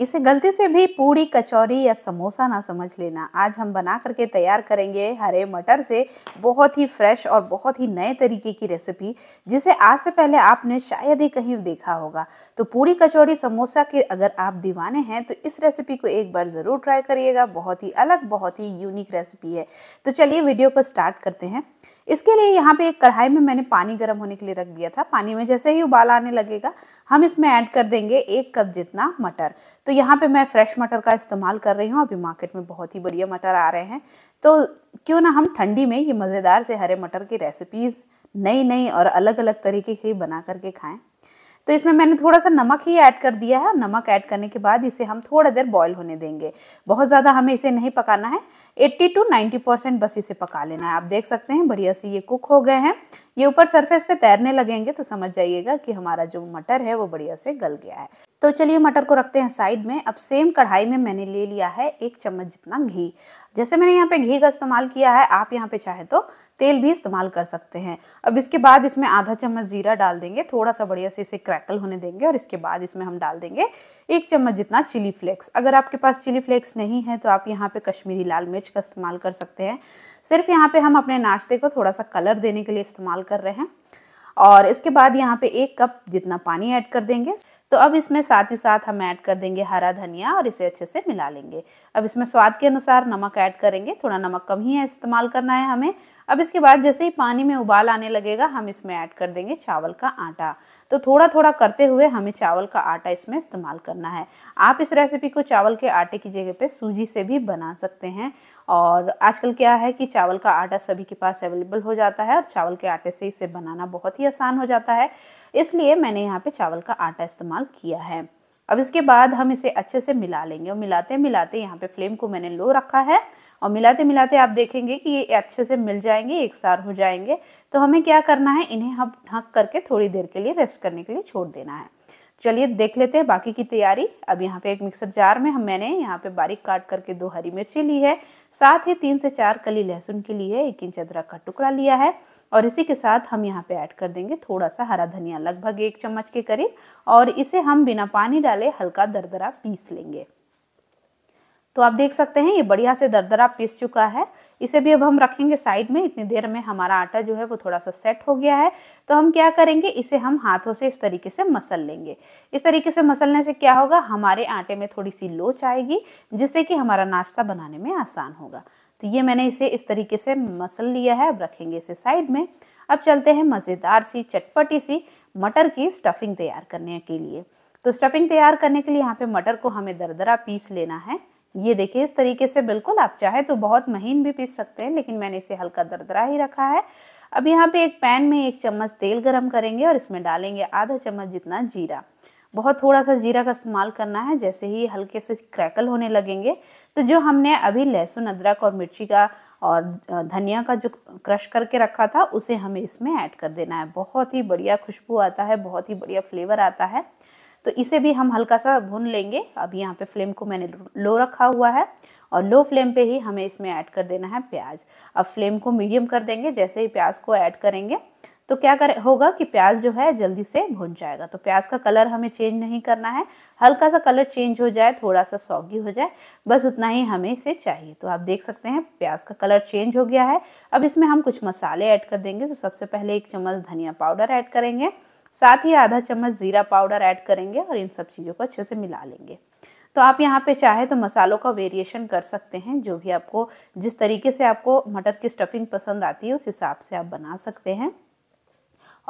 इसे गलती से भी पूड़ी कचौरी या समोसा ना समझ लेना आज हम बना करके तैयार करेंगे हरे मटर से बहुत ही फ्रेश और बहुत ही नए तरीके की रेसिपी जिसे आज से पहले आपने शायद ही कहीं देखा होगा तो पूड़ी कचौरी समोसा के अगर आप दीवाने हैं तो इस रेसिपी को एक बार ज़रूर ट्राई करिएगा बहुत ही अलग बहुत ही यूनिक रेसिपी है तो चलिए वीडियो को स्टार्ट करते हैं इसके लिए यहाँ पे एक कढ़ाई में मैंने पानी गर्म होने के लिए रख दिया था पानी में जैसे ही उबाल आने लगेगा हम इसमें ऐड कर देंगे एक कप जितना मटर तो यहाँ पे मैं फ्रेश मटर का इस्तेमाल कर रही हूँ अभी मार्केट में बहुत ही बढ़िया मटर आ रहे हैं तो क्यों ना हम ठंडी में ये मज़ेदार से हरे मटर की रेसिपीज़ नई नई और अलग अलग तरीके की बना करके खाएँ तो इसमें मैंने थोड़ा सा नमक ही ऐड कर दिया है नमक ऐड करने के बाद इसे हम थोड़ा देर बॉईल होने देंगे बहुत ज़्यादा हमें इसे नहीं पकाना है 80 टू 90 परसेंट बस इसे पका लेना है आप देख सकते हैं बढ़िया से ये कुक हो गए हैं ये ऊपर सरफेस पे तैरने लगेंगे तो समझ जाइएगा कि हमारा जो मटर है वो बढ़िया से गल गया है तो चलिए मटर को रखते हैं साइड में अब सेम कढ़ाई में मैंने ले लिया है एक चम्मच जितना घी जैसे मैंने यहाँ पे घी का इस्तेमाल किया है आप यहाँ पे चाहे तो तेल भी इस्तेमाल कर सकते हैं अब इसके बाद इसमें आधा चम्मच जीरा डाल देंगे थोड़ा सा बढ़िया से इसे क्रैकल होने देंगे और इसके बाद इसमें हम डाल देंगे एक चम्मच जितना चिली फ्लेक्स अगर आपके पास चिली फ्लेक्स नहीं है तो आप यहाँ पे कश्मीरी लाल मिर्च का इस्तेमाल कर सकते हैं सिर्फ यहाँ पे हम अपने नाश्ते को थोड़ा सा कलर देने के लिए इस्तेमाल कर रहे हैं और इसके बाद यहाँ पे एक कप जितना पानी ऐड कर देंगे तो अब इसमें साथ ही साथ हम ऐड कर देंगे हरा धनिया और इसे अच्छे से मिला लेंगे अब इसमें स्वाद के अनुसार नमक ऐड करेंगे थोड़ा नमक कम ही इस्तेमाल करना है हमें अब इसके बाद जैसे ही पानी में उबाल आने लगेगा हम इसमें ऐड कर देंगे चावल का आटा तो थोड़ा थोड़ा करते हुए हमें चावल का आटा इसमें इस्तेमाल करना है आप इस रेसिपी को चावल के आटे की जगह पे सूजी से भी बना सकते हैं और आजकल क्या है कि चावल का आटा सभी के पास अवेलेबल हो जाता है और चावल के आटे से इसे बनाना बहुत ही आसान हो जाता है इसलिए मैंने यहाँ पर चावल का आटा इस्तेमाल इस्तेमाल किया है अब इसके बाद हम इसे अच्छे से मिला लेंगे और मिलाते मिलाते यहाँ पे फ्लेम को मैंने लो रखा है और मिलाते मिलाते आप देखेंगे कि ये अच्छे से मिल जाएंगे एक सार हो जाएंगे तो हमें क्या करना है इन्हें हम ढक करके थोड़ी देर के लिए रेस्ट करने के लिए छोड़ देना है चलिए देख लेते हैं बाकी की तैयारी अब यहाँ पे एक मिक्सर जार में हम मैंने यहाँ पे बारीक काट करके दो हरी मिर्ची ली है साथ ही तीन से चार कली लहसुन के लिए एक इंच अदरक का टुकड़ा लिया है और इसी के साथ हम यहाँ पे ऐड कर देंगे थोड़ा सा हरा धनिया लगभग एक चम्मच के करीब और इसे हम बिना पानी डाले हल्का दरदरा पीस लेंगे तो आप देख सकते हैं ये बढ़िया से दरदरा पीस चुका है इसे भी अब हम रखेंगे साइड में इतनी देर में हमारा आटा जो है वो थोड़ा सा सेट हो गया है तो हम क्या करेंगे इसे हम हाथों से इस तरीके से मसल लेंगे इस तरीके से मसलने से क्या होगा हमारे आटे में थोड़ी सी लोच आएगी जिससे कि हमारा नाश्ता बनाने में आसान होगा तो ये मैंने इसे इस तरीके से मसल लिया है अब रखेंगे इसे साइड में अब चलते हैं मज़ेदार सी चटपटी सी मटर की स्टफिंग तैयार करने के लिए तो स्टफिंग तैयार करने के लिए यहाँ पे मटर को हमें दरदरा पीस लेना है ये देखिए इस तरीके से बिल्कुल आप चाहे तो बहुत महीन भी पीस सकते हैं लेकिन मैंने इसे हल्का दरदरा ही रखा है अब यहाँ पे एक पैन में एक चम्मच तेल गरम करेंगे और इसमें डालेंगे आधा चम्मच जितना जीरा बहुत थोड़ा सा जीरा का इस्तेमाल करना है जैसे ही हल्के से क्रैकल होने लगेंगे तो जो हमने अभी लहसुन अदरक और मिर्ची का और धनिया का जो क्रश करके रखा था उसे हमें इसमें ऐड कर देना है बहुत ही बढ़िया खुशबू आता है बहुत ही बढ़िया फ्लेवर आता है तो इसे भी हम हल्का सा भून लेंगे अभी यहाँ पे फ्लेम को मैंने लो रखा हुआ है और लो फ्लेम पे ही हमें इसमें ऐड कर देना है प्याज अब फ्लेम को मीडियम कर देंगे जैसे ही प्याज को ऐड करेंगे तो क्या करे होगा कि प्याज जो है जल्दी से भुन जाएगा तो प्याज का कलर हमें चेंज नहीं करना है हल्का सा कलर चेंज हो जाए थोड़ा सा सौगी हो जाए बस उतना ही हमें इसे चाहिए तो आप देख सकते हैं प्याज का कलर चेंज हो गया है अब इसमें हम कुछ मसाले ऐड कर देंगे तो सबसे पहले एक चम्मच धनिया पाउडर ऐड करेंगे साथ ही आधा चम्मच ज़ीरा पाउडर ऐड करेंगे और इन सब चीज़ों को अच्छे से मिला लेंगे तो आप यहाँ पे चाहे तो मसालों का वेरिएशन कर सकते हैं जो भी आपको जिस तरीके से आपको मटर की स्टफिंग पसंद आती है उस हिसाब से आप बना सकते हैं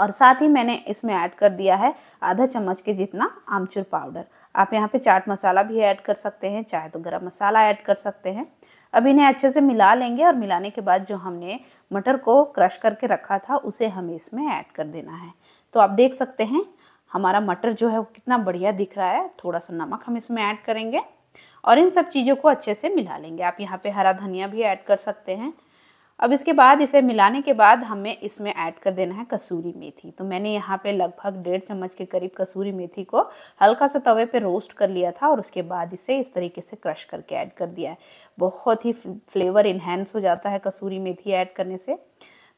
और साथ ही मैंने इसमें ऐड कर दिया है आधा चम्मच के जितना आमचूर पाउडर आप यहाँ पे चाट मसाला भी ऐड कर सकते हैं चाहे तो गरम मसाला ऐड कर सकते हैं अब इन्हें अच्छे से मिला लेंगे और मिलाने के बाद जो हमने मटर को क्रश करके रखा था उसे हमें इसमें ऐड कर देना है तो आप देख सकते हैं हमारा मटर जो है वो कितना बढ़िया दिख रहा है थोड़ा सा नमक हम इसमें ऐड करेंगे और इन सब चीज़ों को अच्छे से मिला लेंगे आप यहाँ पे हरा धनिया भी ऐड कर सकते हैं अब इसके बाद इसे मिलाने के बाद हमें इसमें ऐड कर देना है कसूरी मेथी तो मैंने यहाँ पे लगभग डेढ़ चम्मच के करीब कसूरी मेथी को हल्का सा तवे पे रोस्ट कर लिया था और उसके बाद इसे इस तरीके से क्रश करके ऐड कर दिया है बहुत ही फ्लेवर इन्हेंस हो जाता है कसूरी मेथी ऐड करने से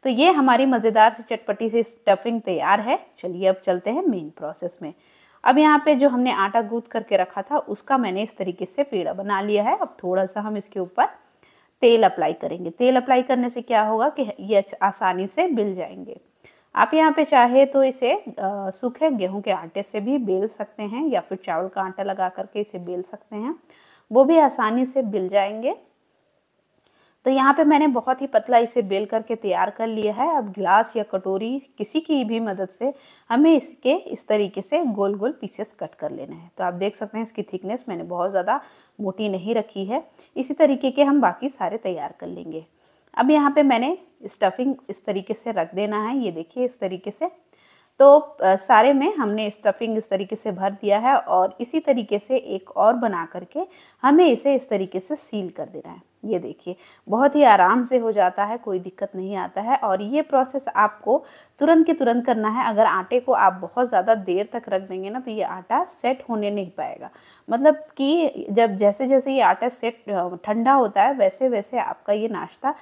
तो ये हमारी मज़ेदार सी चटपटी सी स्टफिंग तैयार है चलिए अब चलते हैं मेन प्रोसेस में अब यहाँ पे जो हमने आटा गूंथ करके रखा था उसका मैंने इस तरीके से पेड़ा बना लिया है अब थोड़ा सा हम इसके ऊपर तेल अप्लाई करेंगे तेल अप्लाई करने से क्या होगा कि ये आसानी से बिल जाएंगे आप यहाँ पे चाहे तो इसे सूखे गेहूं के आटे से भी बेल सकते हैं या फिर चावल का आटा लगा करके इसे बेल सकते हैं वो भी आसानी से बिल जाएंगे तो यहाँ पे मैंने बहुत ही पतला इसे बेल करके तैयार कर लिया है अब गिलास या कटोरी किसी की भी मदद से हमें इसके इस तरीके से गोल गोल पीसेस कट कर लेना है तो आप देख सकते हैं इसकी थिकनेस मैंने बहुत ज़्यादा मोटी नहीं रखी है इसी तरीके के हम बाकी सारे तैयार कर लेंगे अब यहाँ पे मैंने स्टफिंग इस तरीके से रख देना है ये देखिए इस तरीके से तो सारे में हमने स्टफिंग इस तरीके से भर दिया है और इसी तरीके से एक और बना करके हमें इसे इस तरीके से सील कर देना है ये देखिए बहुत ही आराम से हो जाता है कोई दिक्कत नहीं आता है और ये प्रोसेस आपको तुरंत के तुरंत करना है अगर आटे को आप बहुत ज़्यादा देर तक रख देंगे ना तो ये आटा सेट होने नहीं पाएगा मतलब कि जब जैसे जैसे ये आटा सेट ठंडा होता है वैसे वैसे आपका ये नाश्ता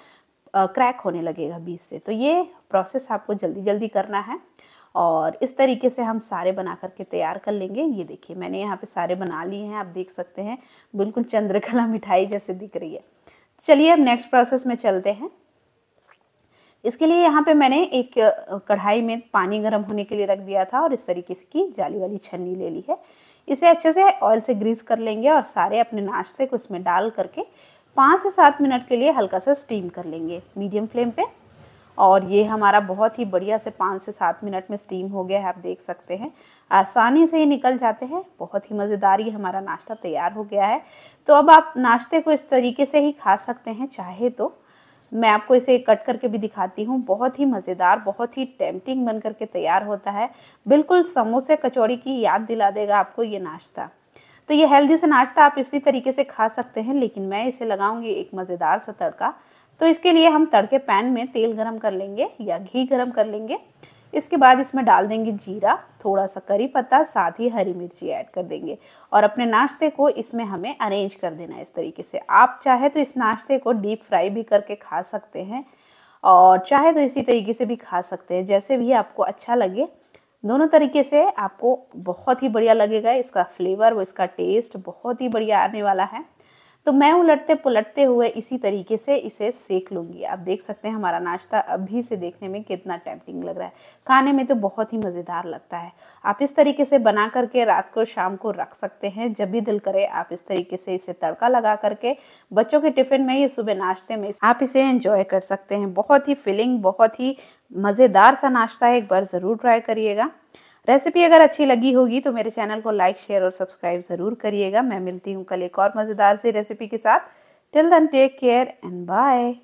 क्रैक होने लगेगा बीज से तो ये प्रोसेस आपको जल्दी जल्दी करना है और इस तरीके से हम सारे बना करके तैयार कर लेंगे ये देखिए मैंने यहाँ पे सारे बना लिए हैं आप देख सकते हैं बिल्कुल चंद्रकला मिठाई जैसे दिख रही है चलिए अब नेक्स्ट प्रोसेस में चलते हैं इसके लिए यहाँ पे मैंने एक कढ़ाई में पानी गर्म होने के लिए रख दिया था और इस तरीके से की जाली वाली छन्नी ले ली है इसे अच्छे से ऑयल से ग्रीस कर लेंगे और सारे अपने नाश्ते को इसमें डाल करके पाँच से सात मिनट के लिए हल्का सा स्टीम कर लेंगे मीडियम फ्लेम पे और ये हमारा बहुत ही बढ़िया से पाँच से सात मिनट में स्टीम हो गया है आप देख सकते हैं आसानी से ये निकल जाते हैं बहुत ही मज़ेदार ये हमारा नाश्ता तैयार हो गया है तो अब आप नाश्ते को इस तरीके से ही खा सकते हैं चाहे तो मैं आपको इसे कट करके भी दिखाती हूँ बहुत ही मज़ेदार बहुत ही टेम्पटिंग बन करके तैयार होता है बिल्कुल समोसे कचौड़ी की याद दिला देगा आपको ये नाश्ता तो ये हेल्दी से नाश्ता आप इसी तरीके से खा सकते हैं लेकिन मैं इसे लगाऊंगी एक मज़ेदार सा तड़का तो इसके लिए हम तड़के पैन में तेल गरम कर लेंगे या घी गरम कर लेंगे इसके बाद इसमें डाल देंगे जीरा थोड़ा सा करी पत्ता साथ ही हरी मिर्ची ऐड कर देंगे और अपने नाश्ते को इसमें हमें अरेंज कर देना है इस तरीके से आप चाहे तो इस नाश्ते को डीप फ्राई भी करके खा सकते हैं और चाहे तो इसी तरीके से भी खा सकते हैं जैसे भी आपको अच्छा लगे दोनों तरीके से आपको बहुत ही बढ़िया लगेगा इसका फ्लेवर व इसका टेस्ट बहुत ही बढ़िया आने वाला है तो मैं उलटते पुलटते हुए इसी तरीके से इसे सेक लूँगी आप देख सकते हैं हमारा नाश्ता अभी से देखने में कितना टेम्पटिंग लग रहा है खाने में तो बहुत ही मज़ेदार लगता है आप इस तरीके से बना करके रात को शाम को रख सकते हैं जब भी दिल करे आप इस तरीके से इसे तड़का लगा करके बच्चों के टिफ़िन में या सुबह नाश्ते में आप इसे एंजॉय कर सकते हैं बहुत ही फिलिंग बहुत ही मज़ेदार सा नाश्ता है एक बार ज़रूर ट्राई करिएगा रेसिपी अगर अच्छी लगी होगी तो मेरे चैनल को लाइक शेयर और सब्सक्राइब ज़रूर करिएगा मैं मिलती हूँ कल एक और मज़ेदार सी रेसिपी के साथ till then take care and bye